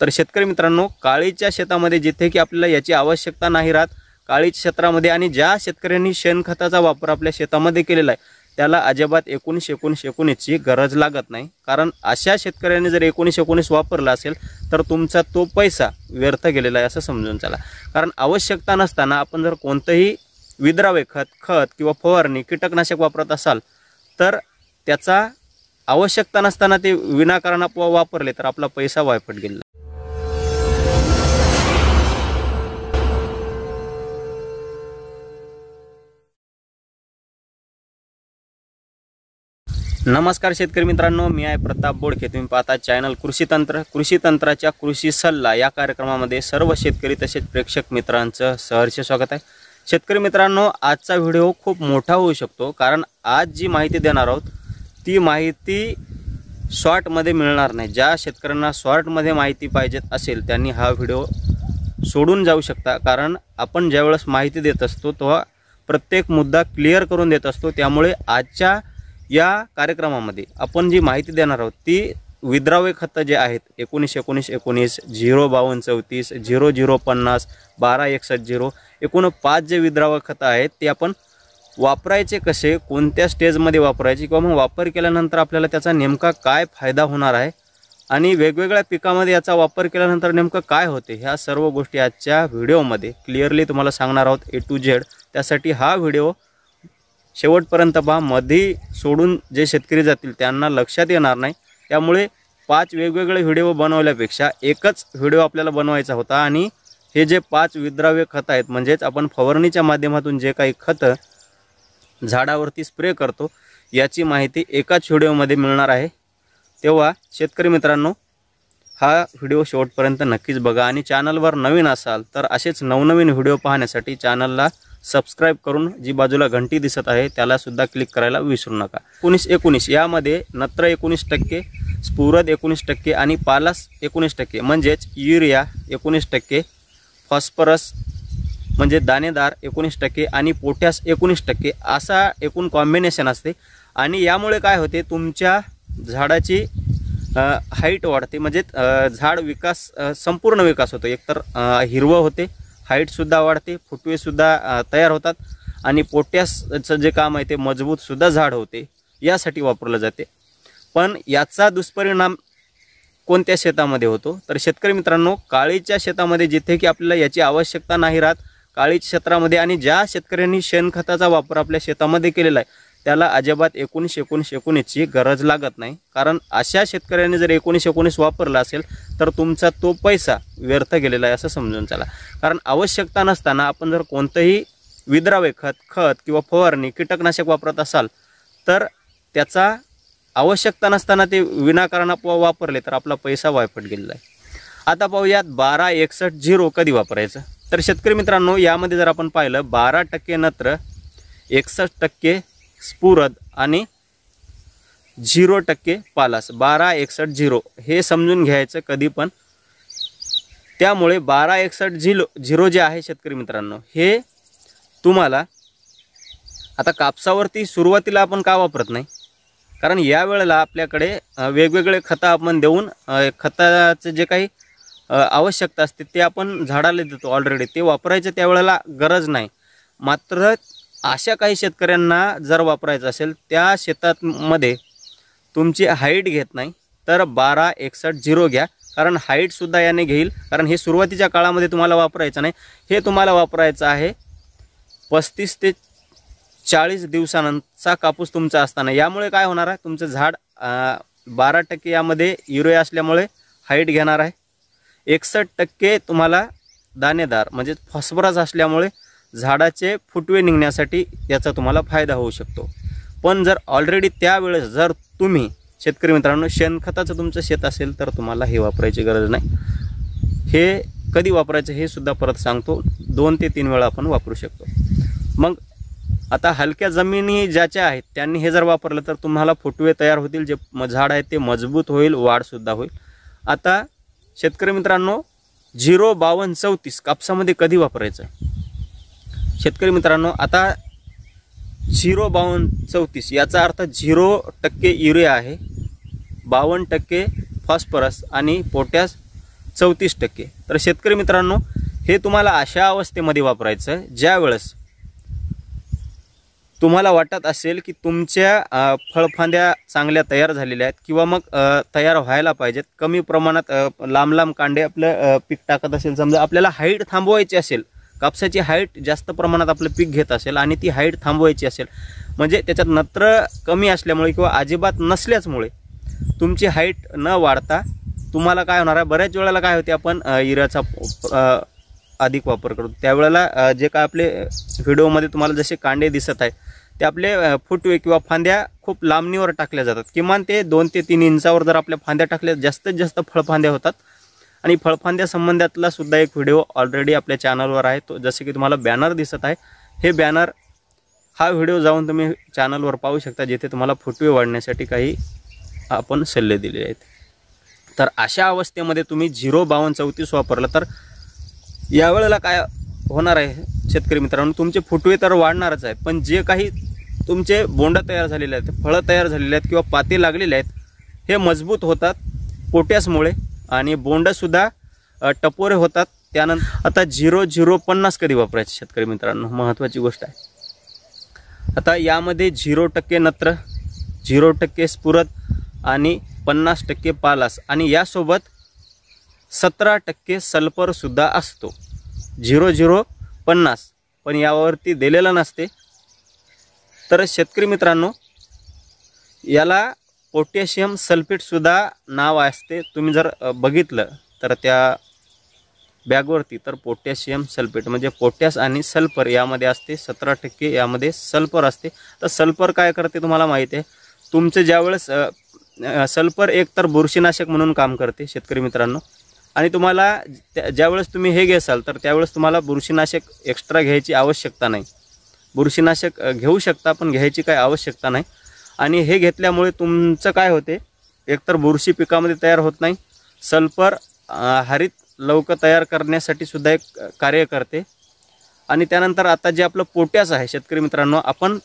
तर शेतकरी मित्रांनो काळीच्या शेतामध्ये जिथे की आपल्याला याची आवश्यकता नाही राहत काळीच्या क्षेत्रामध्ये आणि ज्या शेतकऱ्यांनी शेणखताचा वापर आपल्या शेतामध्ये केलेला आहे त्याला अजिबात एकोणीस एकोणीस एकोणीसची गरज लागत नाही कारण अशा शेतकऱ्यांनी जर एकोणीस एकोणीस वापरला असेल तर तुमचा तो पैसा व्यर्थ गेलेला आहे असं समजून चला कारण आवश्यकता नसताना आपण जर कोणतंही विद्रावे खत खत किंवा फवारणी कीटकनाशक वापरत असाल तर त्याचा आवश्यकता नसताना ते विनाकारण वापरले तर आपला पैसा वायफट गेला नमस्कार शेतकरी मित्रांनो मी आहे प्रताप बोडखे तुम्ही पाहता चॅनल कृषी तंत्र कृषी तंत्राच्या कृषी सल्ला या कार्यक्रमामध्ये सर्व शेतकरी तसेच प्रेक्षक मित्रांचं सहर्ष स्वागत आहे शेतकरी मित्रांनो आजचा व्हिडिओ खूप मोठा होऊ शकतो कारण आज जी माहिती देणार आहोत ती माहिती शॉर्टमध्ये मिळणार नाही ज्या शेतकऱ्यांना शॉर्टमध्ये माहिती पाहिजेत असेल त्यांनी हा व्हिडिओ सोडून जाऊ शकता कारण आपण ज्यावेळेस माहिती देत असतो तेव्हा प्रत्येक मुद्दा क्लिअर करून देत असतो त्यामुळे आजच्या या कार्यक्रमामध्ये आपण जी माहिती देणार आहोत ती विद्राव्य खतं जे आहेत एकोणीस एकोणीस एकोणीस झिरो बावन्न चौतीस झिरो झिरो पन्नास बारा एकसष्ट झिरो एकूण पाच जे विद्राव्य खतं आहेत ते आपण वापरायचे कसे कोणत्या स्टेजमध्ये वापरायचे किंवा मग वापर केल्यानंतर आपल्याला त्याचा नेमका काय फायदा होणार आहे आणि वेगवेगळ्या पिकामध्ये याचा वापर केल्यानंतर नेमकं काय होते ह्या सर्व गोष्टी आजच्या व्हिडिओमध्ये क्लिअरली तुम्हाला सांगणार आहोत ए टू जेड त्यासाठी हा व्हिडिओ शेवटपर्यंत पहा मधी सोडून जे शेतकरी जातील त्यांना लक्षात येणार नाही त्यामुळे पाच वेगवेगळे व्हिडिओ बनवल्यापेक्षा एकच व्हिडिओ आपल्याला बनवायचा होता आणि हे जे पाच विद्राव्य खतं आहेत म्हणजेच आपण फवारणीच्या माध्यमातून जे काही खतं झाडावरती स्प्रे करतो याची माहिती एकाच व्हिडिओमध्ये मिळणार आहे तेव्हा शेतकरी मित्रांनो हा व्हिडिओ शेवटपर्यंत नक्कीच बघा आणि चॅनलवर नवीन असाल तर असेच नवनवीन व्हिडिओ पाहण्यासाठी चॅनलला सबस्क्राईब करून जी बाजूला घंटी दिसत आहे त्यालासुद्धा क्लिक करायला विसरू नका एकोणीस एकोणीस यामध्ये नत्र एकोणीस टक्के स्फुरद एकोणीस टक्के आणि पालास एकोणीस टक्के म्हणजेच युरिया एकोणीस टक्के फॉस्फरस म्हणजे दाणेदार एकोणीस टक्के आणि पोटॅस एकोणीस टक्के असा एकूण कॉम्बिनेशन असते आणि यामुळे काय होते तुमच्या झाडाची हाईट वाढते म्हणजे झाड विकास संपूर्ण विकास होतो एकतर हिरवं होते हाईटसुद्धा वाढते फुटवेसुद्धा तयार होतात आणि पोट्यासचं जे काम आहे ते मजबूतसुद्धा झाड होते यासाठी वापरलं जाते पण याचा दुष्परिणाम कोणत्या शेतामध्ये होतो तर शेतकरी मित्रांनो काळीच्या शेतामध्ये जिथे की आपल्याला याची आवश्यकता नाही राहत काळी क्षेत्रामध्ये आणि ज्या शेतकऱ्यांनी शेणखताचा वापर आपल्या शेतामध्ये केलेला आहे त्याला अजिबात एकोणीस एकोणीस एकोणीसची गरज लागत नाही कारण अशा शेतकऱ्याने जर एकोणीस एकोणीस वापरला असेल तर तुमचा तो पैसा व्यर्थ गेलेला आहे असं समजून चला कारण आवश्यकता नसताना आपण जर कोणतंही विद्रावे खत खत किंवा फवारणी कीटकनाशक वापरत असाल तर त्याचा आवश्यकता नसताना ते विनाकारण वापरले तर आपला पैसा वायफट गेलेला आहे आता पाहूयात बारा एकसष्ट झिरो कधी वापरायचं तर शेतकरी मित्रांनो यामध्ये जर आपण पाहिलं बारा टक्के नत्र एकसष्ट टक्के स्फुरद आणि झिरो टक्के पालास बारा एकसष्ट झिरो हे समजून घ्यायचं कधी पण त्यामुळे बारा एकसठ झिरो झिरो जे आहे शेतकरी मित्रांनो हे तुम्हाला आता कापसावरती सुरुवातीला आपण का वापरत नाही कारण यावेळेला आपल्याकडे वेगवेगळे खतं आपण देऊन खताचं जे काही आवश्यकता असते ते आपण झाडाला देतो ऑलरेडी ते वापरायचं त्यावेळेला गरज नाही मात्र अशा काही शेतकऱ्यांना जर वापरायचं असेल त्या शेतात मध्ये तुमची हाईट घेत नाही तर बारा एकसठ झिरो घ्या कारण हाईटसुद्धा याने घेईल कारण हे सुरुवातीच्या काळामध्ये तुम्हाला वापरायचं नाही हे तुम्हाला वापरायचं आहे पस्तीस ते चाळीस दिवसानंतरचा कापूस तुमचा असताना यामुळे काय होणार आहे तुमचं झाड बारा टक्के यामध्ये युरिया असल्यामुळे हाईट घेणार आहे एकसठ टक्के तुम्हाला दाणेदार म्हणजे फॉस्फरस असल्यामुळे झाडाचे फुटवे निघण्यासाठी याचा तुम्हाला फायदा होऊ शकतो पण जर ऑलरेडी त्यावेळेस जर तुम्ही शेतकरी मित्रांनो शेणखताचं तुमचं शेत असेल तर तुम्हाला हे वापरायची गरज नाही हे कधी वापरायचं हे सुद्धा परत सांगतो दोन ते तीन वेळा आपण वापरू शकतो मग आता हलक्या जमिनी ज्याच्या आहेत त्यांनी हे जर वापरलं तर तुम्हाला फुटवे तयार होतील जे म झाड आहे ते मजबूत होईल वाढसुद्धा होईल आता शेतकरी मित्रांनो झिरो बावन्न चौतीस कापसामध्ये कधी वापरायचं शेतकरी मित्रांनो आता झिरो बावन्न चौतीस याचा अर्थ झिरो टक्के युरिया आहे बावन्न टक्के फॉस्फरस आणि पोटॅश चौतीस टक्के तर शेतकरी मित्रांनो हे तुम्हाला अशा अवस्थेमध्ये वापरायचं आहे ज्यावेळेस तुम्हाला वाटत असेल की तुमच्या फळफांद्या चांगल्या तयार झालेल्या आहेत किंवा मग तयार व्हायला पाहिजेत कमी प्रमाणात लांब लांब कांडे आपलं पीक टाकत असेल समजा आपल्याला हाईट थांबवायची असेल कापसाची हाईट जास्त प्रमाणात आपलं पीक घेत असेल आणि ती हाईट थांबवायची असेल म्हणजे त्याच्यात नत्र कमी असल्यामुळे किंवा अजिबात नसल्याचमुळे तुमची हाईट न वाढता तुम्हाला काय होणार आहे बऱ्याच वेळेला काय होते आपण इराचा अधिक वापर करतो त्यावेळेला जे काय आपले व्हिडिओमध्ये तुम्हाला जसे कांडे दिसत आहे ते आपले फुटवे किंवा फांद्या खूप लांबणीवर टाकल्या जातात किमान ते दोन ते तीन इंचावर जर आपल्या फांद्या टाकल्या जास्तीत जास्त फळफांद्या होतात आणि फळफांद्या संबंधातला सुद्धा एक व्हिडिओ ऑलरेडी आपल्या चॅनलवर आहे तो जसे की तुम्हाला बॅनर दिसत आहे हे बॅनर हा व्हिडिओ जाऊन तुम्ही चॅनलवर पाहू शकता जिथे तुम्हाला फुटवे वाढण्यासाठी काही आपण सल्ले दिले आहेत तर अशा अवस्थेमध्ये तुम्ही झिरो बावन्न चौतीस वापरलं तर यावेळेला काय होणार आहे शेतकरी मित्रांनो तुमचे फुटवे तर वाढणारच आहेत पण जे काही तुमचे बोंड तयार झालेले आहेत फळं तयार झालेले आहेत किंवा पाते लागलेले आहेत हे मजबूत होतात पोट्यासमुळे आणि बोंडसुद्धा टपोरे होतात त्यानंतर आता झिरो झिरो पन्नास कधी वापरायचे शेतकरी मित्रांनो महत्त्वाची गोष्ट आहे आता यामध्ये झिरो टक्के नत्र झिरो टक्के स्फुरत आणि पन्नास टक्के पालास आणि यासोबत सतरा टक्के सल्फरसुद्धा असतो झिरो झिरो पन्नास पण यावरती दिलेलं नसते तर शेतकरी मित्रांनो याला पोटॅशियम सल्फेटसुद्धा नाव असते तुम्ही जर बघितलं तर त्या बॅगवरती तर पोटॅशियम सल्फेट म्हणजे पोटॅश आणि सल्फर यामध्ये असते सतरा टक्के यामध्ये सल्फर असते तर सल्फर काय करते तुम्हाला माहीत आहे तुमचे ज्यावेळेस सल्फर एक तर बुरशीनाशक म्हणून काम करते शेतकरी मित्रांनो आणि तुम्हाला त्या ज्यावेळेस तुम्ही हे घेसाल तर त्यावेळेस तुम्हाला बुरशीनाशक एक्स्ट्रा घ्यायची आवश्यकता नाही बुरशीनाशक घेऊ शकता पण घ्यायची काय आवश्यकता नाही आणि हे घेतल्यामुळे तुमचं काय होते एकतर बुरशी पिकामध्ये तयार होत नाही सल्फर हरित लवकर तयार करण्यासाठी सुद्धा एक कार्य करते आणि त्यानंतर आता जे आपलं पोट्यास आहे शेतकरी मित्रांनो आपण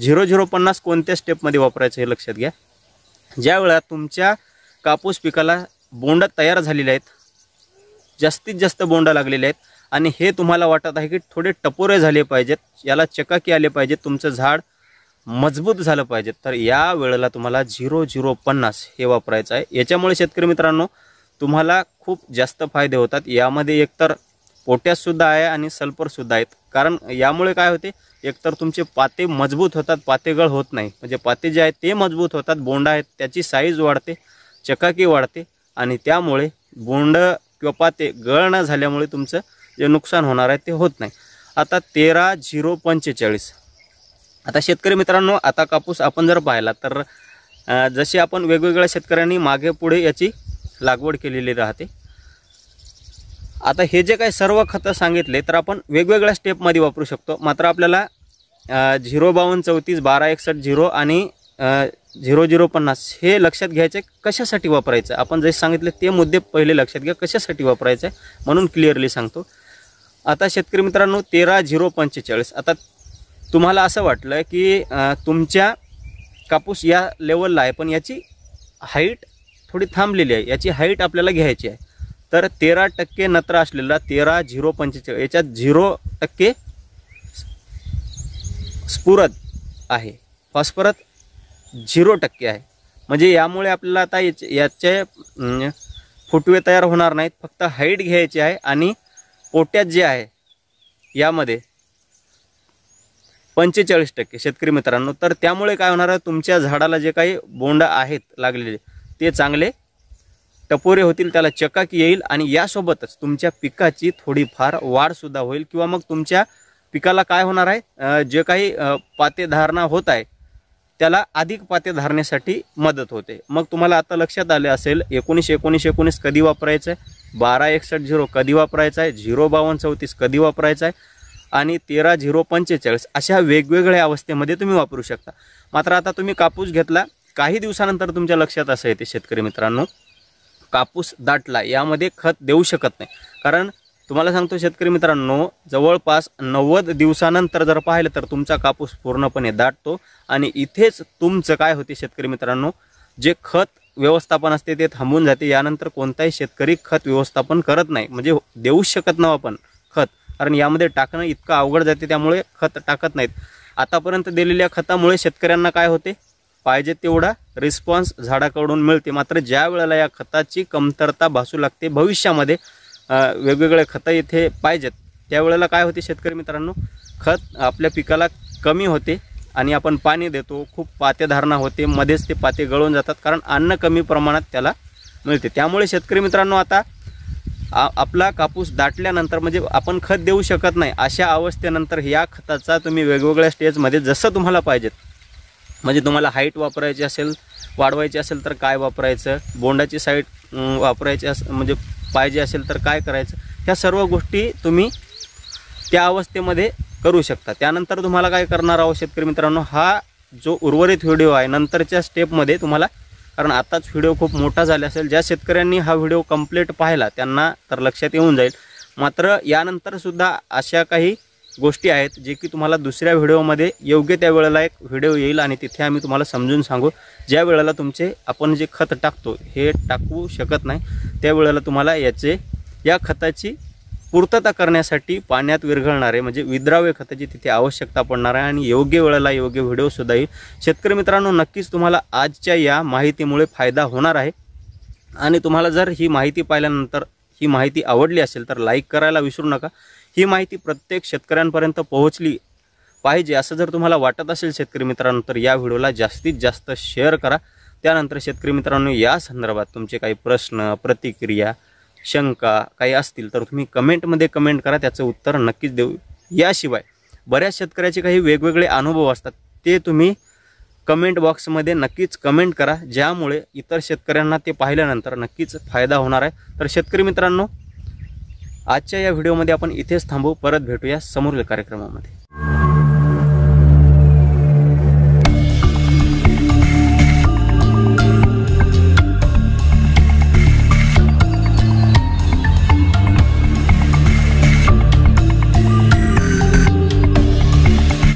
झिरो झिरो पन्नास कोणत्या स्टेपमध्ये वापरायचं हे लक्षात घ्या ज्या वेळा तुमच्या कापूस पिकाला बोंड तयार झालेले आहेत जास्तीत जास्त बोंड लागलेले आहेत आणि हे तुम्हाला वाटत आहे की थोडे टपोरे झाले पाहिजेत याला चकाकी आले पाहिजेत तुमचं झाड मजबूत झालं पाहिजे तर या वेळेला तुम्हाला झिरो झिरो पन्नास हे वापरायचं आहे याच्यामुळे शेतकरी मित्रांनो तुम्हाला खूप जास्त फायदे होतात यामध्ये एकतर पोटॅशसुद्धा आहे आणि सल्फरसुद्धा आहेत कारण यामुळे काय होते एकतर तुमचे पाते मजबूत होतात पातेगळ होत नाही म्हणजे पाते जे आहेत ते मजबूत होतात बोंड आहेत त्याची साईज वाढते चकाकी वाढते आणि त्यामुळे बोंड किंवा पाते गळ न झाल्यामुळे तुमचं जे नुकसान होणार आहे ते होत नाही आता तेरा झिरो पंचेचाळीस आता शेतकरी मित्रांनो आता कापूस आपण जर पाहिला तर जसे आपण वेगवेगळ्या शेतकऱ्यांनी मागे पुढे याची लागवड केलेली राहते आता हे जे काही सर्व खतं सांगितले तर आपण वेगवेगळ्या स्टेपमध्ये वापरू शकतो मात्र आपल्याला झिरो बावन्न चौतीस बारा एकसष्ट झिरो आणि झिरो झिरो पन्नास हे लक्षात घ्यायचे कशासाठी वापरायचं आपण जे सांगितले ते मुद्दे पहिले लक्षात घ्या कशासाठी वापरायचं आहे म्हणून क्लिअरली सांगतो आता शेतकरी मित्रांनो तेरा झिरो पंचेचाळीस आता तुम्हाला असं वाटलं की तुमच्या कापूस या लेवलला आहे पण याची हाईट थोडी थांबलेली आहे याची हाईट आपल्याला घ्यायची आहे तर तेरा टक्के नत्र असलेला तेरा झिरो पंचेचाळीस याच्यात झिरो टक्के स्फुरद आहे फॉस्फरत झिरो टक्के आहे म्हणजे यामुळे आपल्याला आता याचे फुटवे तयार होणार नाहीत फक्त हाईट घ्यायची आहे आणि पोट्यात जे आहे यामध्ये पंचेचाळीस टक्के शेतकरी मित्रांनो तर त्यामुळे काय होणार आहे तुमच्या झाडाला जे काही बोंड आहेत लागलेले ते चांगले टपोरे होतील त्याला चकाकी येईल आणि यासोबतच तुमच्या पिकाची थोडीफार वाढसुद्धा होईल किंवा मग तुमच्या पिकाला काय होणार आहे जे काही पातेधारणा होत आहे त्याला अधिक पाते धारण्यासाठी मदत होते मग तुम्हाला आता लक्षात आले असेल एकोणीस एकोणीस एकोणीस कधी वापरायचं आहे बारा एकसष्ट झिरो कधी वापरायचा आहे झिरो बावन्न चौतीस कधी वापरायचा आहे आणि तेरा झिरो पंचेचाळीस अशा वेगवेगळ्या अवस्थेमध्ये तुम्ही वापरू शकता मात्र आता तुम्ही कापूस घेतला काही दिवसानंतर तुमच्या लक्षात असं येते शेतकरी मित्रांनो कापूस दाटला यामध्ये खत देऊ शकत नाही कारण तुम्हाला सांगतो शेतकरी मित्रांनो जवळपास नव्वद दिवसानंतर जर पाहिलं तर तुमचा कापूस पूर्णपणे दाटतो आणि इथेच तुमचं काय होते शेतकरी मित्रांनो जे खत व्यवस्थापन असते ते थांबून जाते यानंतर कोणताही शेतकरी खत व्यवस्थापन करत नाही म्हणजे देऊ शकत नाही आपण खत कारण यामध्ये टाकणं इतकं अवघड जाते त्यामुळे खत टाकत नाहीत आतापर्यंत दिलेल्या खतामुळे शेतकऱ्यांना काय होते पाहिजे तेवढा रिस्पॉन्स झाडाकडून मिळते मात्र ज्या वेळेला या खताची कमतरता भासू लागते भविष्यामध्ये वेगवेगळे खतं इथे पाहिजेत त्यावेळेला काय होते शेतकरी मित्रांनो खत आपल्या पिकाला कमी होते आणि आपण पाणी देतो खूप पातेधारणा होते मध्येच ते पाते गळून जातात कारण अन्न कमी प्रमाणात त्याला मिळते त्यामुळे शेतकरी मित्रांनो आता आ आपला कापूस दाटल्यानंतर म्हणजे आपण खत देऊ शकत नाही अशा अवस्थेनंतर या खताचा तुम्ही वेगवेगळ्या स्टेजमध्ये जसं तुम्हाला पाहिजेत म्हणजे तुम्हाला हाईट वापरायची असेल वाढवायची असेल तर काय वापरायचं बोंडाची साईड वापरायची अस म्हणजे पाहिजे असेल तर काय करायचं ह्या सर्व गोष्टी तुम्ही त्या अवस्थेमध्ये करू शकता त्यानंतर तुम्हाला काय करणार आहोत शेतकरी मित्रांनो हा जो उर्वरित व्हिडिओ आहे नंतरच्या स्टेपमध्ये तुम्हाला कारण आताच व्हिडिओ खूप मोठा झाला असेल ज्या शेतकऱ्यांनी हा व्हिडिओ कंप्लीट पाहिला त्यांना तर लक्षात येऊन जाईल मात्र यानंतरसुद्धा अशा काही गोष्टी आहेत जे की तुम्हाला दुसऱ्या व्हिडिओमध्ये योग्य त्या वेळेला एक व्हिडिओ येईल आणि तिथे आम्ही तुम्हाला समजून सांगू ज्या वेळेला तुमचे आपण जे खत टाकतो हे टाकू शकत नाही त्यावेळेला तुम्हाला याचे या खताची पूर्तता करण्यासाठी पाण्यात विरघळणारे म्हणजे विद्राव्य खताची तिथे आवश्यकता पडणार आहे आणि योग्य वेळेला योग्य व्हिडिओसुद्धा येईल शेतकरी मित्रांनो नक्कीच तुम्हाला आजच्या या माहितीमुळे फायदा होणार आहे आणि तुम्हाला जर ही माहिती पाहिल्यानंतर ही माहिती आवडली असेल तर लाईक करायला विसरू नका ही माहिती प्रत्येक शेतकऱ्यांपर्यंत पोहोचली पाहिजे असं जर तुम्हाला वाटत असेल शेतकरी मित्रांनो तर या व्हिडिओला जास्तीत जास्त शेअर करा त्यानंतर शेतकरी मित्रांनो या संदर्भात तुमचे काही प्रश्न प्रतिक्रिया शंका काही असतील तर तुम्ही कमेंटमध्ये कमेंट करा त्याचं उत्तर नक्कीच देऊ याशिवाय बऱ्याच शेतकऱ्याचे काही वेगवेगळे अनुभव असतात ते तुम्ही कमेंट बॉक्समध्ये नक्कीच कमेंट करा ज्यामुळे इतर शेतकऱ्यांना ते पाहिल्यानंतर नक्कीच फायदा होणार आहे तर शेतकरी मित्रांनो आजच्या या व्हिडिओमध्ये आपण इथेच थांबू परत भेटूया समोरील कार्यक्रमामध्ये